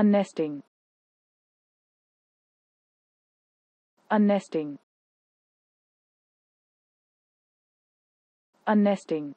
unnesting unnesting unnesting